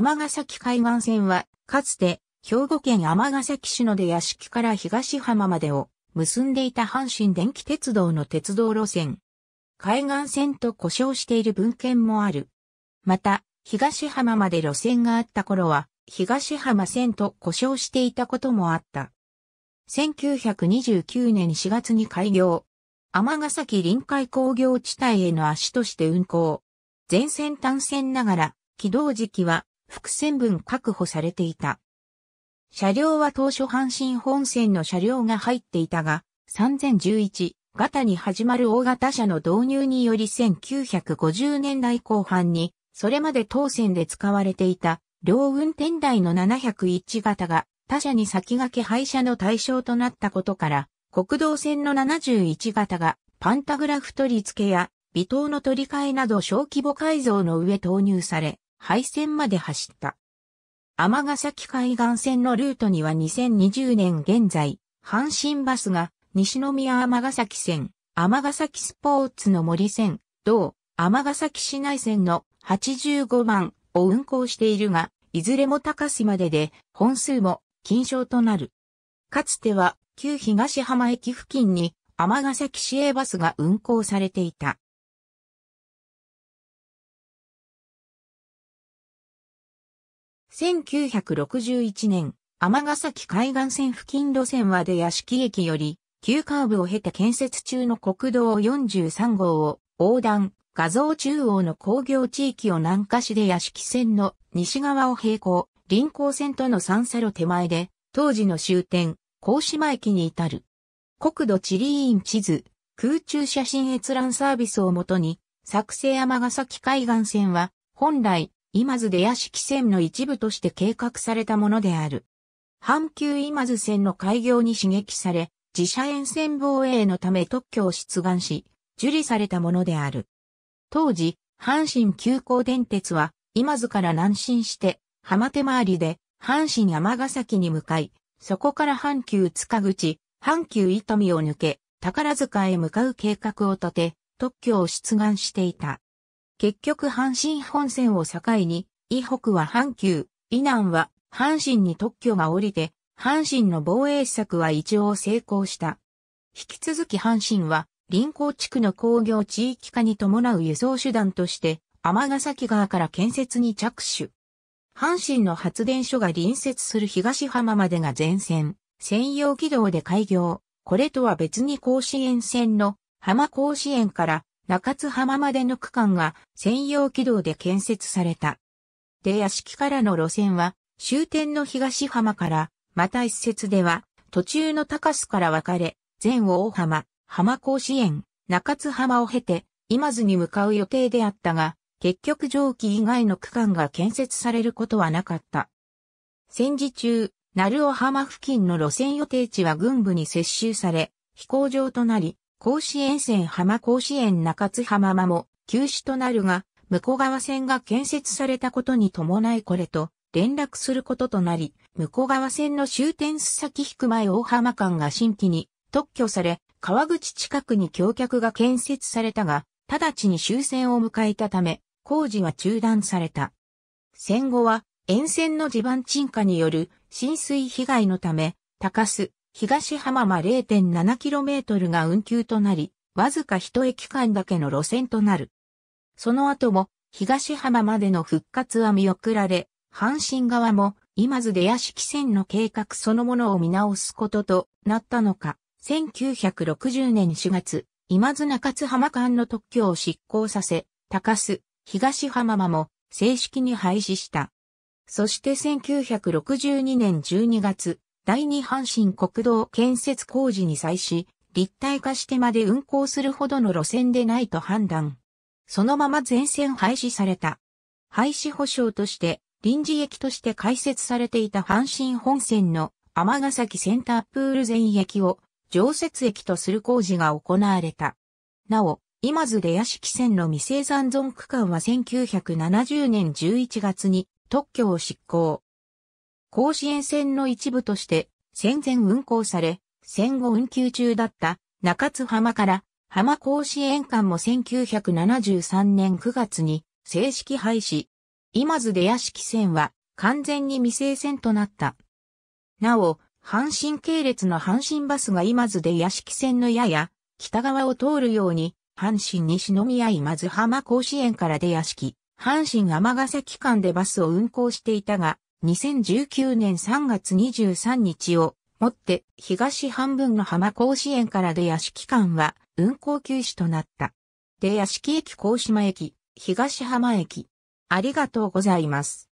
尼崎海岸線は、かつて、兵庫県尼崎市の出屋敷から東浜までを結んでいた阪神電気鉄道の鉄道路線。海岸線と故障している文献もある。また、東浜まで路線があった頃は、東浜線と故障していたこともあった。1929年4月に開業。尼崎臨海工業地帯への足として運行。全線単線ながら、起動時期は伏線分確保されていた。車両は当初阪神本線の車両が入っていたが、3011型に始まる大型車の導入により1950年代後半に、それまで当線で使われていた両運転台の701型が他社に先駆け廃車の対象となったことから、国道線の71型がパンタグラフ取り付けや微糖の取り替えなど小規模改造の上投入され、廃線まで走った。尼崎海岸線のルートには2020年現在、阪神バスが西宮尼崎線、尼崎スポーツの森線、同尼崎市内線の85番を運行しているが、いずれも高須までで本数も禁賞となる。かつては旧東浜駅付近に尼崎市営バスが運行されていた。1961年、尼崎海岸線付近路線は出屋敷駅より、急カーブを経て建設中の国道43号を横断、画像中央の工業地域を南下しで屋敷線の西側を並行、臨港線との三差路手前で、当時の終点、甲島駅に至る。国土地理院地図、空中写真閲覧サービスをもとに、作成尼崎海岸線は、本来、今津出屋敷線の一部として計画されたものである。阪急今津線の開業に刺激され、自社沿線防衛のため特許を出願し、受理されたものである。当時、阪神急行電鉄は、今津から南進して、浜手回りで、阪神山ヶ崎に向かい、そこから阪急塚口、阪急伊富を抜け、宝塚へ向かう計画を立て、特許を出願していた。結局阪神本線を境に、伊北は阪急、伊南は阪神に特許が降りて、阪神の防衛施策は一応成功した。引き続き阪神は、臨港地区の工業地域化に伴う輸送手段として、尼崎川から建設に着手。阪神の発電所が隣接する東浜までが前線、専用軌道で開業。これとは別に甲子園線の浜甲子園から中津浜までの区間が専用軌道で建設された。出屋敷からの路線は終点の東浜から、また一節では途中の高須から分かれ、前大浜、浜甲子園、中津浜を経て、今津に向かう予定であったが、結局蒸気以外の区間が建設されることはなかった。戦時中、鳴尾浜付近の路線予定地は軍部に接収され、飛行場となり、甲子園線浜甲子園中津浜間も休止となるが、向川線が建設されたことに伴いこれと連絡することとなり、向川線の終点須崎引前大浜間が新規に特許され、川口近くに橋脚が建設されたが、直ちに終戦を迎えたため、工事は中断された。戦後は沿線の地盤沈下による浸水被害のため、高須、東浜間 0.7km が運休となり、わずか一駅間だけの路線となる。その後も、東浜までの復活は見送られ、阪神側も、今津出屋敷線の計画そのものを見直すこととなったのか、1960年4月、今津中津浜間の特許を執行させ、高須、東浜間も正式に廃止した。そして1962年12月、第二阪神国道建設工事に際し、立体化してまで運行するほどの路線でないと判断。そのまま全線廃止された。廃止保障として、臨時駅として開設されていた阪神本線の天崎センタープール全駅を常設駅とする工事が行われた。なお、今津出屋敷線の未生残存区間は1970年11月に特許を執行。甲子園線の一部として戦前運行され、戦後運休中だった中津浜から浜甲子園間も1973年9月に正式廃止。今津出屋敷線は完全に未成線となった。なお、阪神系列の阪神バスが今津出屋敷線のやや北側を通るように、阪神西宮今津浜甲子園から出屋敷、阪神天ヶ崎間でバスを運行していたが、2019年3月23日をもって東半分の浜甲子園から出屋敷間は運行休止となった。出屋敷駅甲島駅、東浜駅。ありがとうございます。